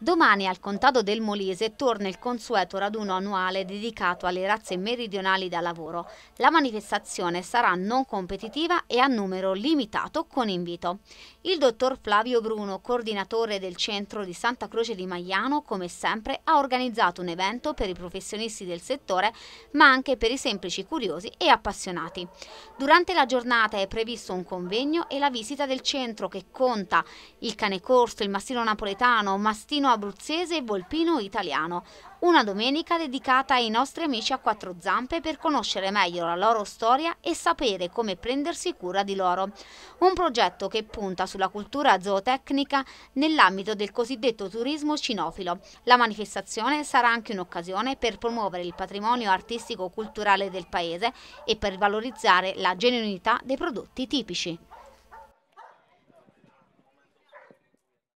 Domani al Contado del Molise torna il consueto raduno annuale dedicato alle razze meridionali da lavoro. La manifestazione sarà non competitiva e a numero limitato con invito. Il dottor Flavio Bruno, coordinatore del centro di Santa Croce di Magliano, come sempre ha organizzato un evento per i professionisti del settore ma anche per i semplici curiosi e appassionati. Durante la giornata è previsto un convegno e la visita del centro che conta il cane corso, il mastino napoletano, mastino alpino abruzzese e volpino italiano. Una domenica dedicata ai nostri amici a quattro zampe per conoscere meglio la loro storia e sapere come prendersi cura di loro. Un progetto che punta sulla cultura zootecnica nell'ambito del cosiddetto turismo cinofilo. La manifestazione sarà anche un'occasione per promuovere il patrimonio artistico-culturale del paese e per valorizzare la genuinità dei prodotti tipici.